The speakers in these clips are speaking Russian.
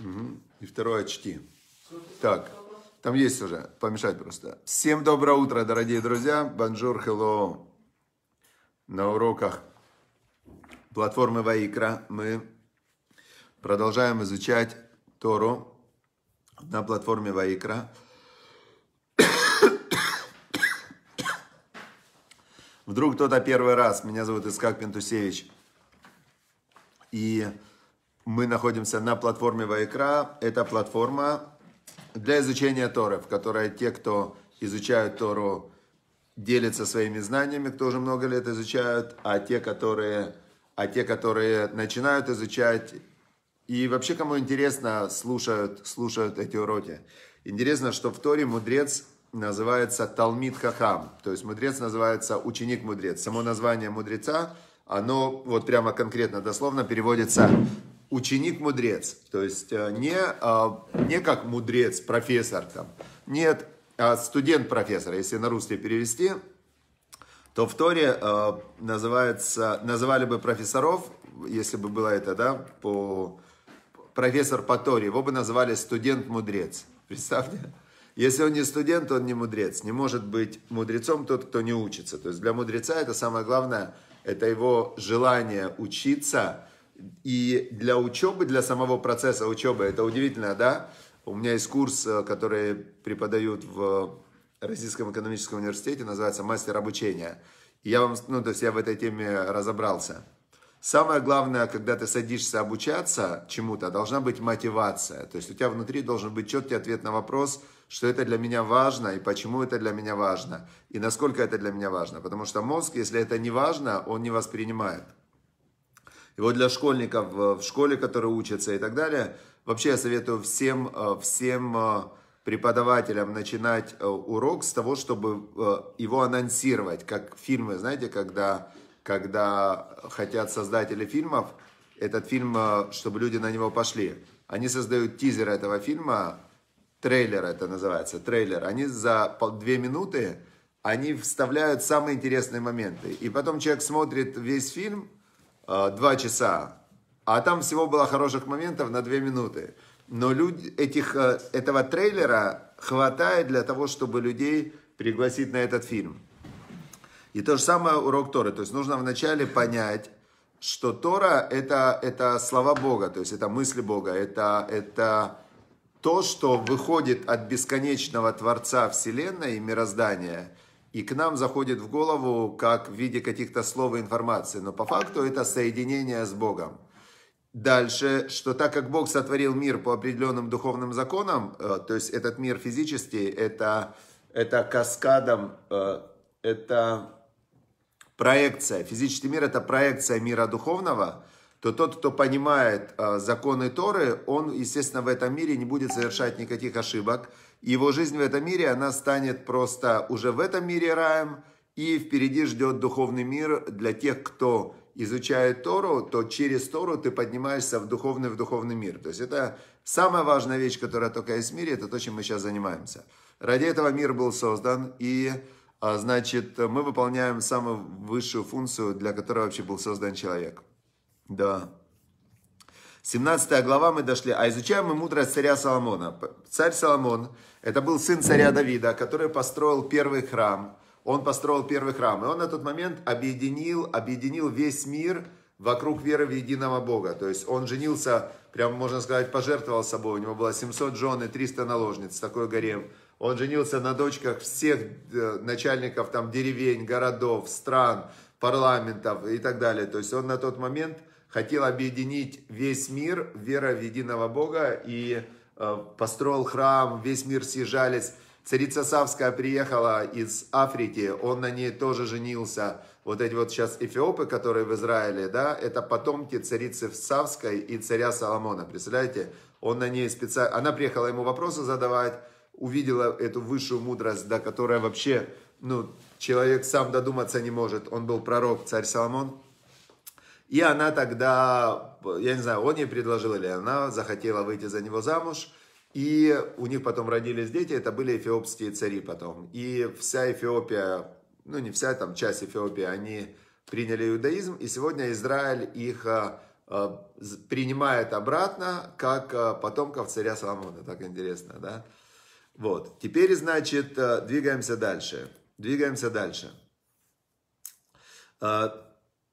Угу. И второе очки. Так, там есть уже, помешать просто. Всем доброе утро, дорогие друзья. Бонжур, hello. На уроках платформы Ваикра мы продолжаем изучать Тору на платформе Ваикра. Вдруг кто-то первый раз, меня зовут Искак Пентусевич, и мы находимся на платформе Вайкра. Это платформа для изучения Торы, в которой те, кто изучают Тору, делятся своими знаниями, кто уже много лет изучают, а те, которые, а те, которые начинают изучать, и вообще, кому интересно, слушают, слушают эти уроки. Интересно, что в Торе мудрец называется Талмит Хахам, то есть мудрец называется ученик-мудрец. Само название мудреца, оно вот прямо конкретно, дословно переводится ученик-мудрец. То есть э, не, э, не как мудрец, профессор там. Нет, э, студент-профессор, если на русский перевести, то в Торе называется, называли бы профессоров, если бы было это, да, по профессор по Торе, его бы называли студент-мудрец. Представьте. Если он не студент, он не мудрец. Не может быть мудрецом тот, кто не учится. То есть для мудреца это самое главное, это его желание учиться – и для учебы, для самого процесса учебы, это удивительно, да? У меня есть курс, э, который преподают в Российском экономическом университете, называется «Мастер обучения». я вам, ну, то есть я в этой теме разобрался. Самое главное, когда ты садишься обучаться чему-то, должна быть мотивация. То есть у тебя внутри должен быть четкий ответ на вопрос, что это для меня важно и почему это для меня важно. И насколько это для меня важно. Потому что мозг, если это не важно, он не воспринимает. И вот для школьников э, в школе, которые учатся и так далее. Вообще я советую всем, э, всем э, преподавателям начинать урок с того, чтобы его анонсировать, как фильмы, знаете, когда, когда хотят создатели фильмов, этот фильм, чтобы люди на него пошли. Они создают тизер этого фильма, трейлер это называется, трейлер. Они за две минуты, они вставляют самые интересные моменты. И потом человек смотрит весь фильм, Э, два часа, а там всего было хороших моментов на две минуты. Но люди, этих, э, этого трейлера хватает для того, чтобы людей пригласить на этот фильм. И то же самое урок Торы. То есть нужно вначале понять, что Тора это, это слова Бога, то есть это мысли Бога, это, это то, что выходит от бесконечного Творца Вселенной и мироздания – и к нам заходит в голову как в виде каких-то слов и информации, но по факту это соединение с Богом. Дальше, что так как Бог сотворил мир по определенным духовным законам, э, то есть этот мир физически, это, это каскадом, э, это проекция, физический мир это проекция мира духовного, то тот, кто понимает э, законы Торы, он, естественно, в этом мире не будет совершать никаких ошибок, его жизнь в этом мире, она станет просто уже в этом мире раем, и впереди ждет духовный мир для тех, кто изучает Тору, то через Тору ты поднимаешься в духовный, в духовный мир. То есть это самая важная вещь, которая только есть в мире, это то, чем мы сейчас занимаемся. Ради этого мир был создан, и а, значит, мы выполняем самую высшую функцию, для которой вообще был создан человек. Да. 17 глава мы дошли, а изучаем мы мудрость царя Соломона. Царь Соломон, это был сын царя Давида, который построил первый храм. Он построил первый храм, и он на тот момент объединил, объединил весь мир вокруг веры в единого Бога. То есть он женился, прям можно сказать, пожертвовал собой. У него было 700 жен и 300 наложниц, такой гарем. Он женился на дочках всех э, начальников там деревень, городов, стран, парламентов и так далее. То есть он на тот момент хотел объединить весь мир вера в единого Бога и э, построил храм, весь мир съезжались. Царица Савская приехала из Африки, он на ней тоже женился. Вот эти вот сейчас эфиопы, которые в Израиле, да, это потомки царицы Савской и царя Соломона, представляете? Он на ней специально, она приехала ему вопросы задавать, увидела эту высшую мудрость, да, которая вообще, ну, человек сам додуматься не может. Он был пророк, царь Соломон, и она тогда, я не знаю, он ей предложил или она захотела выйти за него замуж. И у них потом родились дети, это были эфиопские цари потом. И вся Эфиопия, ну не вся, там часть Эфиопии, они приняли иудаизм. И сегодня Израиль их э, э, принимает обратно, как э, потомков царя Соломона. Так интересно, да? Вот. Теперь, значит, двигаемся дальше. Двигаемся дальше.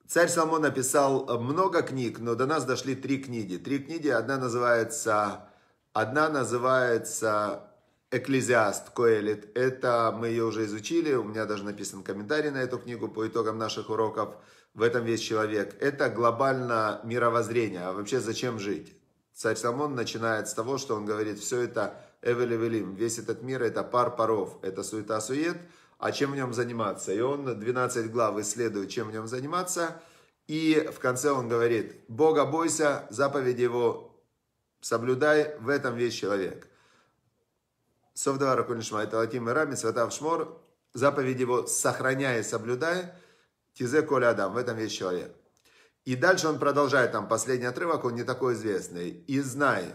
Царь Соломон написал э, много книг, но до нас дошли три книги. Три книги, одна называется, одна называется Экклезиаст Коэлит. Это мы ее уже изучили, у меня даже написан комментарий на эту книгу по итогам наших уроков. В этом весь человек. Это глобально мировоззрение, а вообще зачем жить? Царь Соломон начинает с того, что он говорит, все это Эвелевелим, весь этот мир это пар паров, это суета-сует, суета сует а чем в нем заниматься. И он 12 глав исследует, чем в нем заниматься. И в конце он говорит, Бога бойся, заповеди его соблюдай, в этом весь человек. Совдавар Акунишма, это Латим Рами, Святав Шмор, заповеди его сохраняй и соблюдай, Тизе Коля Адам, в этом весь человек. И дальше он продолжает, там последний отрывок, он не такой известный. И знай,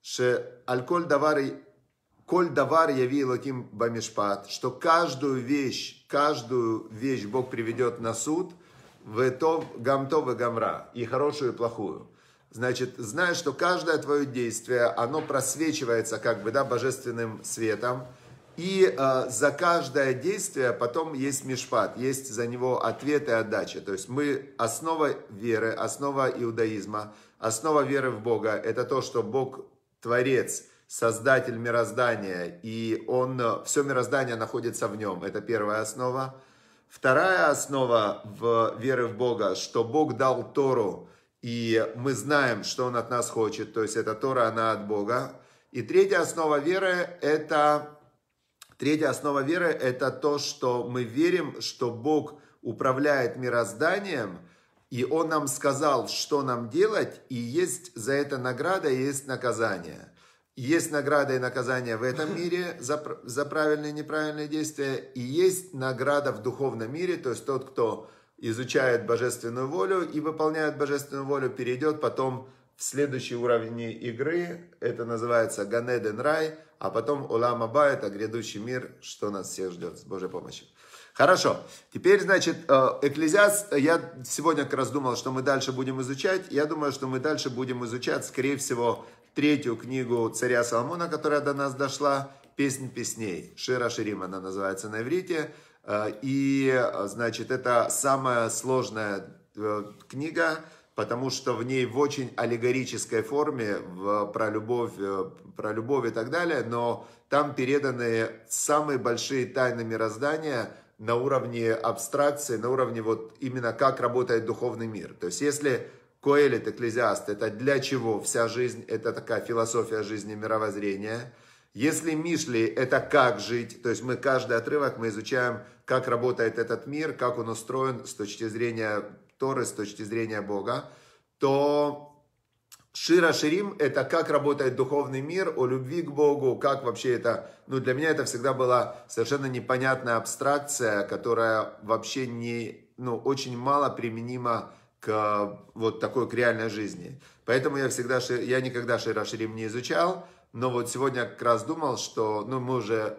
что алкоголь давары Коль давар яви лаким бамишпат, что каждую вещь, каждую вещь Бог приведет на суд, в то гамтов и гамра, и хорошую, и плохую. Значит, знай, что каждое твое действие, оно просвечивается как бы, да, божественным светом, и э, за каждое действие потом есть мишпат, есть за него ответ и отдача. То есть мы основа веры, основа иудаизма, основа веры в Бога – это то, что Бог – Творец – создатель мироздания, и он, э, все мироздание находится в нем. Это первая основа. Вторая основа в веры в Бога, что Бог дал Тору, и мы знаем, что Он от нас хочет, то есть эта Тора, она от Бога. И третья основа веры – это Третья основа веры – это то, что мы верим, что Бог управляет мирозданием, и Он нам сказал, что нам делать, и есть за это награда, и есть наказание. Есть награда и наказание в этом мире за, за правильные и неправильные действия, и есть награда в духовном мире, то есть тот, кто изучает божественную волю и выполняет божественную волю, перейдет потом в следующий уровень игры, это называется Ганеден Рай, а потом Улам Аба, это грядущий мир, что нас всех ждет, с Божьей помощью. Хорошо. Теперь, значит, э, Экклезиаст, я сегодня как раз думал, что мы дальше будем изучать. Я думаю, что мы дальше будем изучать, скорее всего, третью книгу царя Соломона, которая до нас дошла, «Песнь песней». Шира Ширим она называется на иврите. Э, и, значит, это самая сложная э, книга, потому что в ней в очень аллегорической форме в, про любовь, э, про любовь и так далее, но там переданы самые большие тайны мироздания на уровне абстракции, на уровне вот именно как работает духовный мир. То есть если Коэлит, Экклезиаст, это для чего вся жизнь, это такая философия жизни, мировоззрения. Если Мишли, это как жить, то есть мы каждый отрывок мы изучаем, как работает этот мир, как он устроен с точки зрения Торы, с точки зрения Бога, то Шира Ширим – это как работает духовный мир, о любви к Богу, как вообще это... Ну, для меня это всегда была совершенно непонятная абстракция, которая вообще не... Ну, очень мало применима к э, вот такой к реальной жизни. Поэтому я всегда, я никогда Шираширим не изучал, но вот сегодня как раз думал, что, ну, мы уже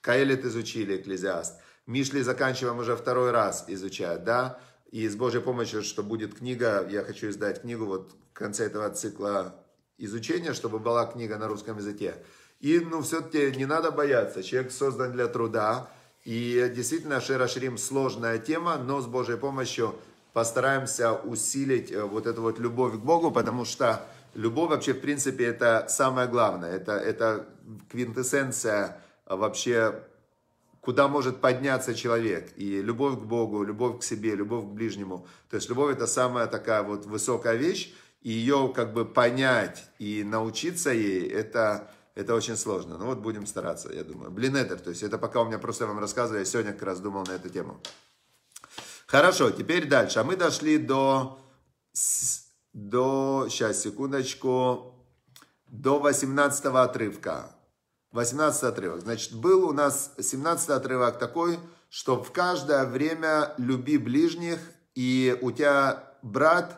Каэлит изучили, Экклезиаст. Мишли заканчиваем уже второй раз изучать, да? И с Божьей помощью, что будет книга, я хочу издать книгу вот в конце этого цикла изучения, чтобы была книга на русском языке. И, ну, все-таки не надо бояться, человек создан для труда. И действительно, Шера Шрим сложная тема, но с Божьей помощью – постараемся усилить э, вот эту вот любовь к Богу, потому что любовь вообще, в принципе, это самое главное. Это, это квинтэссенция вообще, куда может подняться человек. И любовь к Богу, любовь к себе, любовь к ближнему. То есть любовь это самая такая вот высокая вещь. И ее как бы понять и научиться ей, это, это очень сложно. Но ну вот будем стараться, я думаю. Блин, это, то есть это пока у меня просто я вам рассказываю, я сегодня как раз думал на эту тему. Хорошо, теперь дальше. А мы дошли до, до сейчас, секундочку, до 18 отрывка. 18 отрывок. Значит, был у нас 17 отрывок такой, что в каждое время люби ближних, и у тебя брат,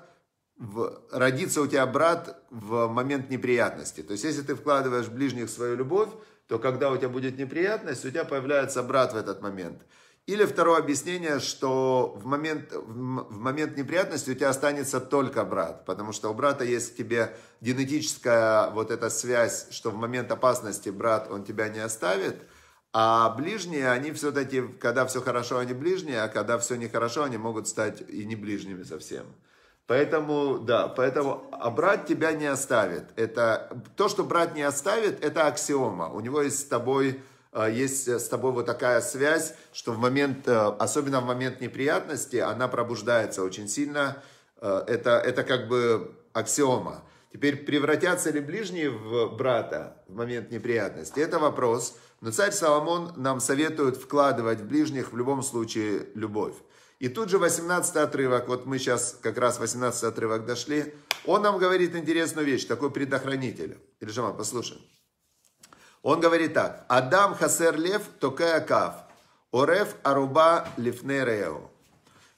в, родится у тебя брат в момент неприятности. То есть, если ты вкладываешь в ближних свою любовь, то когда у тебя будет неприятность, у тебя появляется брат в этот момент. Или второе объяснение, что в момент, в момент неприятности у тебя останется только брат, потому что у брата есть к тебе генетическая вот эта связь, что в момент опасности брат, он тебя не оставит, а ближние, они все-таки, когда все хорошо, они ближние, а когда все нехорошо, они могут стать и не ближними совсем. Поэтому, да, поэтому, а брат тебя не оставит. Это, то, что брат не оставит, это аксиома. У него есть с тобой Э, есть э, с тобой вот такая связь, что в момент, э, особенно в момент неприятности, она пробуждается очень сильно. Это, это как бы аксиома. Теперь превратятся ли ближние в брата в момент неприятности? Это вопрос. Но царь Соломон нам советует вкладывать в ближних в любом случае любовь. И тут же 18 отрывок, вот мы сейчас как раз 18 отрывок дошли, он нам говорит интересную вещь, такой предохранитель. Режима, послушай. Он говорит так. Адам хасер лев токая кав. Ореф аруба лифне рео.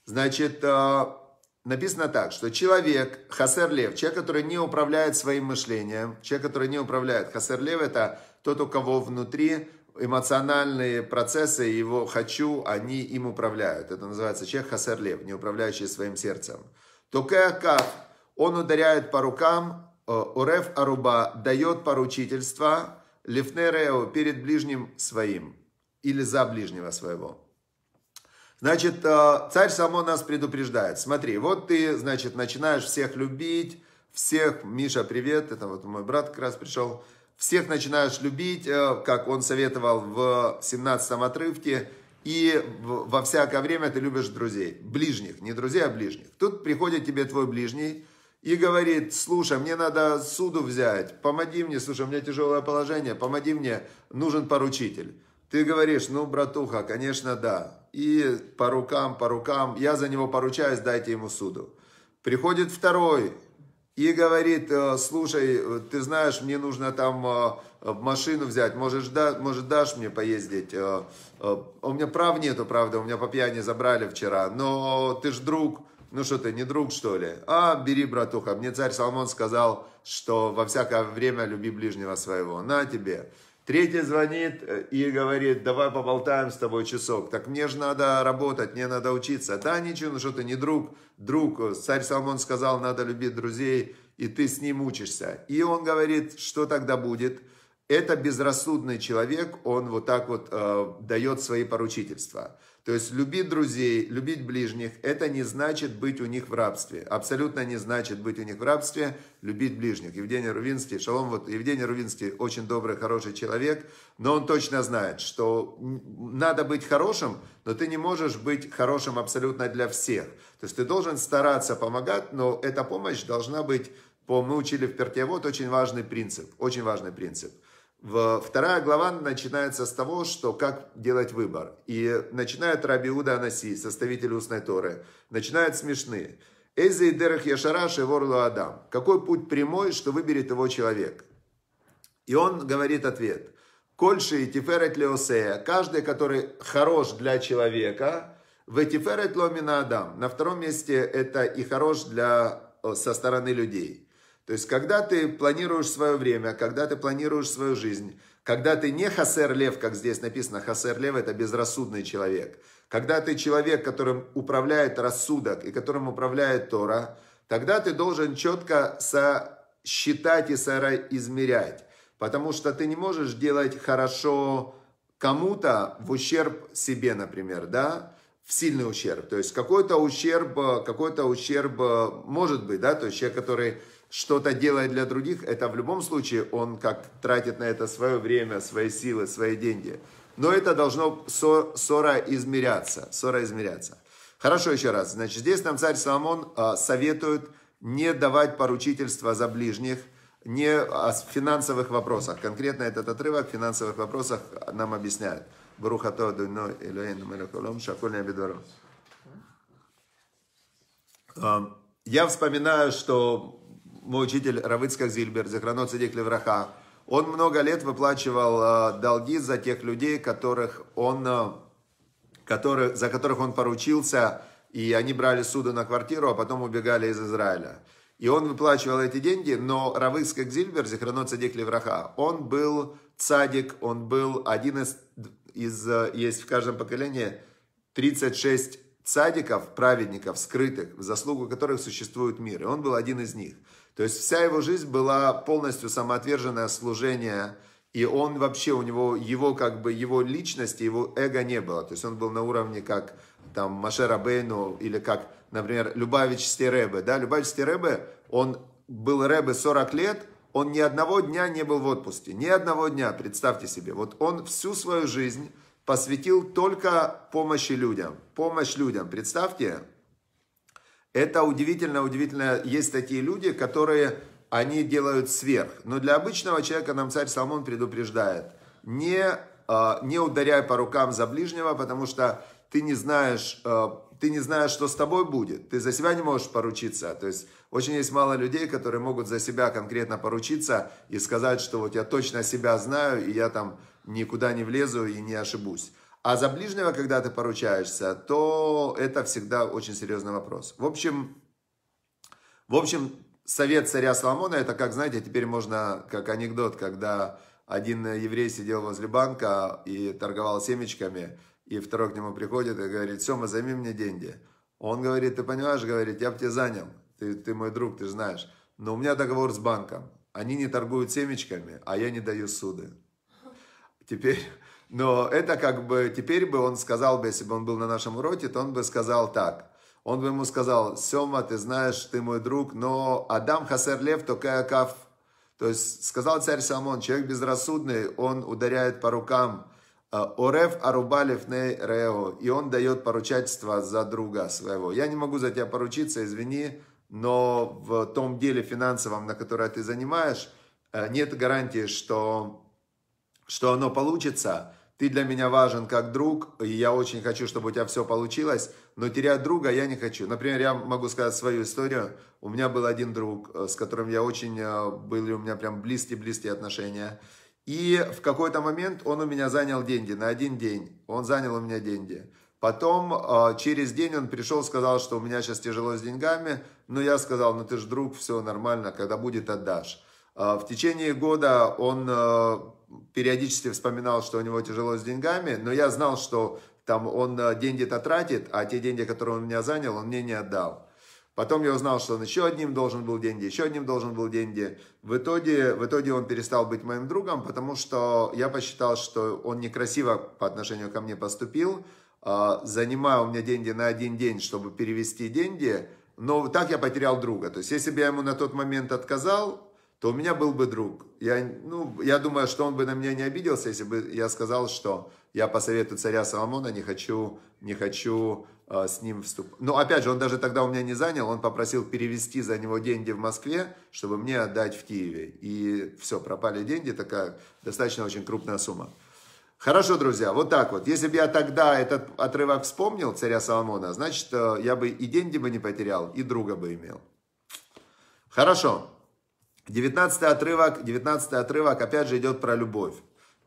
Значит, э, написано так, что человек, хасер лев, человек, который не управляет своим мышлением, человек, который не управляет, хасер лев это тот, у кого внутри эмоциональные процессы, его хочу, они им управляют. Это называется человек хасер лев, не управляющий своим сердцем. Токеакав, он ударяет по рукам, урев э, Аруба дает поручительство, Лифнерео перед ближним своим или за ближнего своего. Значит, э, царь само нас предупреждает. Смотри, вот ты, значит, начинаешь всех любить, всех, Миша, привет, это вот мой брат как раз пришел, всех начинаешь любить, э, как он советовал в 17 отрывке, и во всякое время ты любишь друзей, ближних, не друзей, а ближних. Тут приходит тебе твой ближний, и говорит, слушай, мне надо суду взять, помоги мне, слушай, у меня тяжелое положение, помоги мне, нужен поручитель. Ты говоришь, ну, братуха, конечно, да. И по рукам, по рукам, я за него поручаюсь, дайте ему суду. Приходит второй и говорит, «Э, слушай, ты знаешь, мне нужно там э, машину взять, можешь, да, может дашь мне поездить? Э, у меня прав нету, правда, у меня по пьяни забрали вчера, но ты ж друг, ну что ты, не друг, что ли? А, бери, братуха, мне царь Соломон сказал, что во всякое время люби ближнего своего. На тебе. Третий звонит э, и говорит, давай поболтаем с тобой часок. Так мне же надо работать, мне надо учиться. Да, ничего, ну что ты не друг, друг. Э, царь Соломон сказал, надо любить друзей, и ты с ним учишься. И он говорит, что тогда будет? Это безрассудный человек, он вот так вот э, дает свои поручительства. То есть любить друзей, любить ближних, это не значит быть у них в рабстве. Абсолютно не значит быть у них в рабстве, любить ближних. Евгений Рувинский, шалом, вот Евгений Рувинский очень добрый, хороший человек, но он точно знает, что надо быть хорошим, но ты не можешь быть хорошим абсолютно для всех. То есть ты должен стараться помогать, но эта помощь должна быть, мы учили в вот очень важный принцип, очень важный принцип – вторая глава начинается с того, что как делать выбор. И начинает Раби Уда Анаси, составитель устной Торы. Начинает смешные. Эйзе и Яшараш и Ворлу Адам. Какой путь прямой, что выберет его человек? И он говорит ответ. Кольши и Тиферет Леосея. Каждый, который хорош для человека, в Тиферет Ломина Адам. На втором месте это и хорош для, э, со стороны людей. То есть, когда ты планируешь свое время, когда ты планируешь свою жизнь, когда ты не хасер лев, как здесь написано, хасер лев это безрассудный человек. Когда ты человек, которым управляет рассудок и которым управляет Тора, тогда ты должен четко считать и измерять, Потому что ты не можешь делать хорошо кому-то в ущерб себе, например, да? в сильный ущерб. То есть какой-то ущерб, какой-то ущерб э, может быть, да, то есть человек, который что-то делает для других, это в любом случае он как тратит на это свое время, свои силы, свои деньги. Но это должно ссора измеряться, ссора измеряться. Хорошо, еще раз. Значит, здесь нам царь Соломон а, советует не давать поручительства за ближних, не о финансовых вопросах. Конкретно этот отрывок в финансовых вопросах нам объясняет. Барухато дуйно а, Я вспоминаю, что мой учитель Равыцкак Зильбер, Захрано Цедик Левраха, он много лет выплачивал э, долги за тех людей, которых он, э, которые, за которых он поручился, и они брали суду на квартиру, а потом убегали из Израиля. И он выплачивал эти деньги, но Равыцкак Зильбер, Захрано Цедик Левраха, он был цадик, он был один из, из э, есть в каждом поколении 36 цадиков, праведников, скрытых, в заслугу которых существует мир. И он был один из них – то есть вся его жизнь была полностью самоотверженное служение, и он вообще, у него, его как бы, его личности, его эго не было. То есть он был на уровне как там Маше Рабейну или как, например, Любавич Стеребе. Да? Любавич Стеребе, он был Ребе 40 лет, он ни одного дня не был в отпуске. Ни одного дня, представьте себе. Вот он всю свою жизнь посвятил только помощи людям. Помощь людям. Представьте, это удивительно, удивительно. Есть такие люди, которые, они делают сверх. Но для обычного человека нам царь Соломон предупреждает. Не, а, не ударяй по рукам за ближнего, потому что ты не знаешь, а, ты не знаешь, что с тобой будет. Ты за себя не можешь поручиться. То есть очень есть мало людей, которые могут за себя конкретно поручиться и сказать, что вот я точно себя знаю, и я там никуда не влезу и не ошибусь. А за ближнего, когда ты поручаешься, то это всегда очень серьезный вопрос. В общем, в общем, совет царя Соломона, это как, знаете, теперь можно, как анекдот, когда один еврей сидел возле банка и торговал семечками, и второй к нему приходит и говорит, Сема, займи мне деньги. Он говорит, ты понимаешь, говорит, я бы тебя занял, ты, ты мой друг, ты знаешь, но у меня договор с банком, они не торгуют семечками, а я не даю суды. Теперь но это как бы теперь бы он сказал бы, если бы он был на нашем уроке, то он бы сказал так. Он бы ему сказал, Сема, ты знаешь, ты мой друг, но Адам Хасер Лев Токая Каф. То есть сказал царь Самон, человек безрассудный, он ударяет по рукам. Э, Орев Арубалев Ней Рео. И он дает поручательство за друга своего. Я не могу за тебя поручиться, извини, но в том деле финансовом, на которое ты занимаешь, э, нет гарантии, что что оно получится. Ты для меня важен как друг, и я очень хочу, чтобы у тебя все получилось, но терять друга я не хочу. Например, я могу сказать свою историю. У меня был один друг, э, с которым я очень, э, были у меня прям близкие-близкие отношения. И в какой-то момент он у меня занял деньги на один день. Он занял у меня деньги. Потом э, через день он пришел, сказал, что у меня сейчас тяжело с деньгами. Но я сказал, ну ты же друг, все нормально, когда будет отдашь. В течение года он периодически вспоминал, что у него тяжело с деньгами, но я знал, что там он э, деньги-то тратит, а те деньги, которые он у меня занял, он мне не отдал. Потом я узнал, что он еще одним должен был деньги, еще одним должен был деньги. В итоге, в итоге он перестал быть моим другом, потому что я посчитал, что он некрасиво по отношению ко мне поступил, а, занимая у меня деньги на один день, чтобы перевести деньги, но так я потерял друга. То есть, если бы я ему на тот момент отказал, то у меня был бы друг. Я, ну, я думаю, что он бы на меня не обиделся, если бы я сказал, что я по совету царя Соломона не хочу, не хочу э, с ним вступать. Но опять же, он даже тогда у меня не занял, он попросил перевести за него деньги в Москве, чтобы мне отдать в Киеве. И все, пропали деньги, такая достаточно очень крупная сумма. Хорошо, друзья, вот так вот. Если бы я тогда этот отрывок вспомнил, царя Соломона, значит, э, я бы и деньги бы не потерял, и друга бы имел. Хорошо. 19 отрывок, 19 отрывок опять же идет про любовь.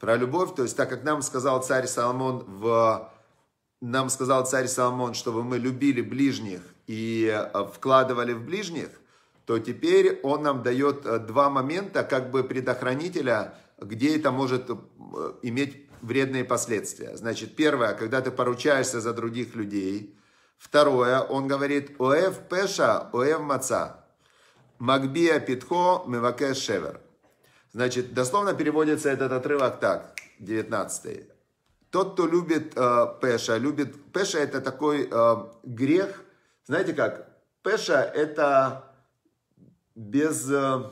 Про любовь, то есть так как нам сказал царь Соломон в... Нам сказал царь Соломон, чтобы мы любили ближних и э, вкладывали в ближних, то теперь он нам дает э, два момента как бы предохранителя, где это может э, иметь вредные последствия. Значит, первое, когда ты поручаешься за других людей. Второе, он говорит, оэв пеша, оэв маца. Магбия Питхо Мевакеш Шевер. Значит, дословно переводится этот отрывок так, 19 Тот, кто любит э, Пеша, любит... Пеша это такой э, грех, знаете как, Пеша это без э,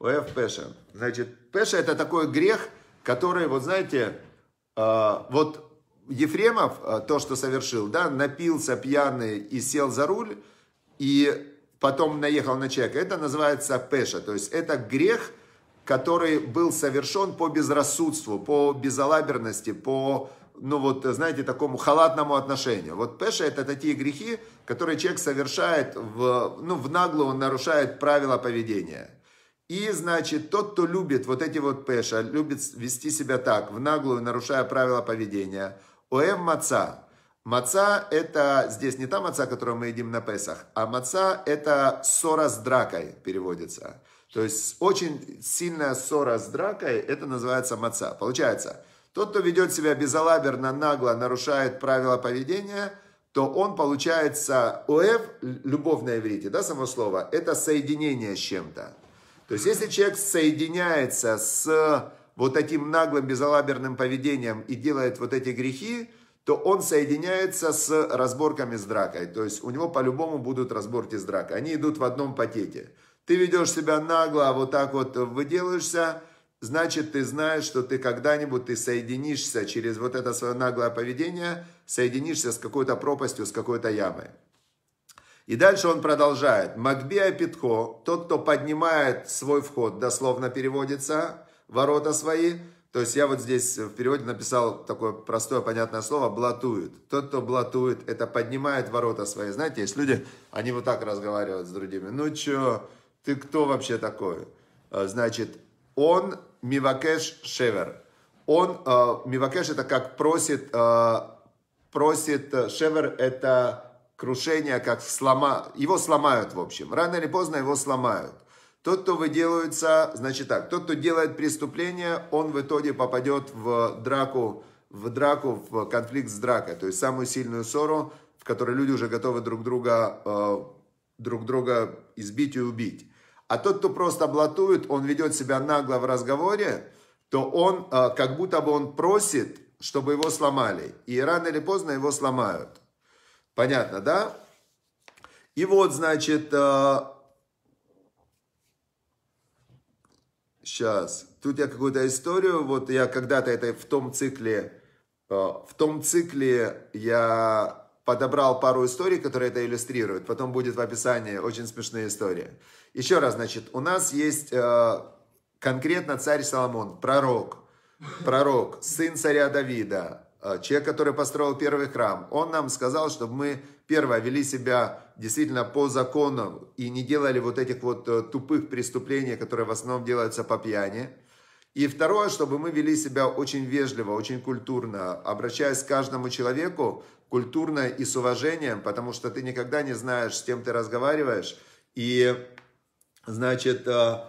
ОФ Пеша. Значит, Пеша это такой грех, который, вот знаете, э, вот Ефремов, э, то, что совершил, да, напился пьяный и сел за руль, и потом наехал на человека. Это называется пеша, то есть это грех, который был совершен по безрассудству, по безалаберности, по, ну вот, знаете, такому халатному отношению. Вот пеша это такие грехи, которые человек совершает, в, ну, в наглую он нарушает правила поведения. И, значит, тот, кто любит вот эти вот пеша, любит вести себя так, в наглую, нарушая правила поведения, оэм маца, Маца – это здесь не та маца, которую мы едим на Песах, а маца – это ссора с дракой переводится. То есть очень сильная ссора с дракой – это называется маца. Получается, тот, кто ведет себя безалаберно, нагло, нарушает правила поведения, то он получается ОФ, любовь на иврите, да, само слово, это соединение с чем-то. То есть если человек соединяется с вот этим наглым, безалаберным поведением и делает вот эти грехи, то он соединяется с разборками с дракой. То есть у него по-любому будут разборки с дракой. Они идут в одном пакете. Ты ведешь себя нагло, а вот так вот выделаешься, значит, ты знаешь, что ты когда-нибудь ты соединишься через вот это свое наглое поведение, соединишься с какой-то пропастью, с какой-то ямой. И дальше он продолжает. Макбия петхо, тот, кто поднимает свой вход, дословно переводится, ворота свои – то есть я вот здесь э, в переводе написал такое простое, понятное слово «блатует». Тот, кто блатует, это поднимает ворота свои. Знаете, есть люди, они вот так разговаривают с другими. Ну чё, ты кто вообще такой? Э, значит, он мивакеш шевер. Он, э, мивакеш это как просит, э, просит э, шевер это крушение, как слома, его сломают в общем. Рано или поздно его сломают. Тот, кто выделывается, значит так, тот, кто делает преступление, он в итоге попадет в драку, в драку, в конфликт с дракой, то есть самую сильную ссору, в которой люди уже готовы друг друга, э, друг друга избить и убить. А тот, кто просто блатует, он ведет себя нагло в разговоре, то он, э, как будто бы он просит, чтобы его сломали. И рано или поздно его сломают. Понятно, да? И вот, значит, э, Сейчас. Тут я какую-то историю, вот я когда-то это в том цикле, э, в том цикле я подобрал пару историй, которые это иллюстрируют. Потом будет в описании очень смешная история. Еще раз, значит, у нас есть э, конкретно царь Соломон, пророк, пророк, сын царя Давида, Э, человек, который построил первый храм, он нам сказал, чтобы мы, первое, вели себя действительно по закону и не делали вот этих вот э, тупых преступлений, которые в основном делаются по пьяни. И второе, чтобы мы вели себя очень вежливо, очень культурно, обращаясь к каждому человеку культурно и с уважением, потому что ты никогда не знаешь, с кем ты разговариваешь. И, значит, э,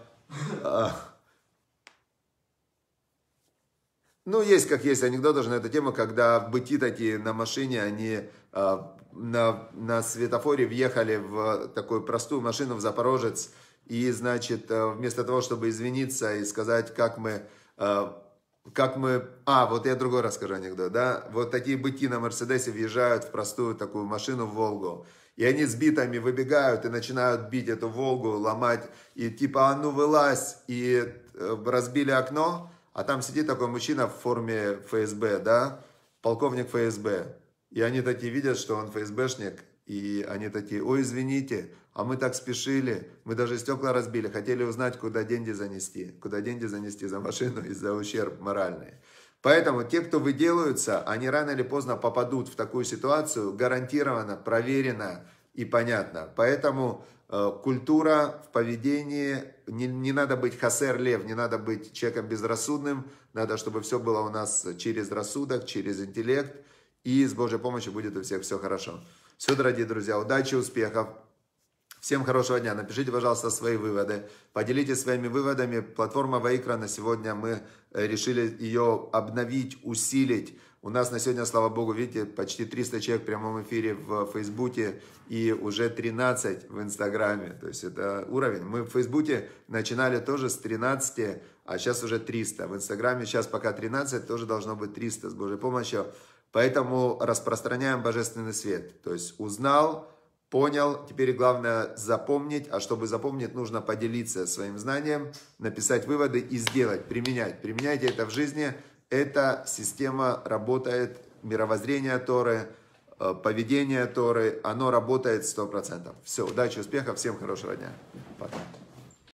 Ну, есть как есть анекдот даже на эту тему, когда быти такие на машине, они э, на, на светофоре въехали в такую простую машину в Запорожец, и, значит, э, вместо того, чтобы извиниться и сказать, как мы, э, как мы... А, вот я другой расскажу анекдот, да? Вот такие быти на Мерседесе въезжают в простую такую машину в Волгу, и они с битами выбегают и начинают бить эту Волгу, ломать, и типа, а ну вылазь, и э, разбили окно, а там сидит такой мужчина в форме ФСБ, да, полковник ФСБ, и они такие видят, что он ФСБшник, и они такие, ой, извините, а мы так спешили, мы даже стекла разбили, хотели узнать, куда деньги занести, куда деньги занести за машину и за ущерб моральный. Поэтому те, кто выделаются, они рано или поздно попадут в такую ситуацию, гарантированно, проверено, и понятно. Поэтому э, культура в поведении, не, не надо быть хасер-лев, не надо быть человеком безрассудным, надо, чтобы все было у нас через рассудок, через интеллект, и с Божьей помощью будет у всех все хорошо. Все, дорогие друзья, удачи, успехов. Всем хорошего дня. Напишите, пожалуйста, свои выводы. Поделитесь своими выводами. Платформа Вайкра на сегодня мы э, решили ее обновить, усилить. У нас на сегодня, слава богу, видите, почти 300 человек в прямом эфире в Фейсбуке и уже 13 в Инстаграме. То есть это уровень. Мы в Фейсбуке начинали тоже с 13, а сейчас уже 300. В Инстаграме сейчас пока 13, тоже должно быть 300 с Божьей помощью. Поэтому распространяем божественный свет. То есть узнал, понял, теперь главное запомнить, а чтобы запомнить, нужно поделиться своим знанием, написать выводы и сделать, применять. Применяйте это в жизни, эта система работает, мировоззрение Торы, э, поведение Торы, оно работает 100%. Все, удачи, успехов, всем хорошего дня. Пока.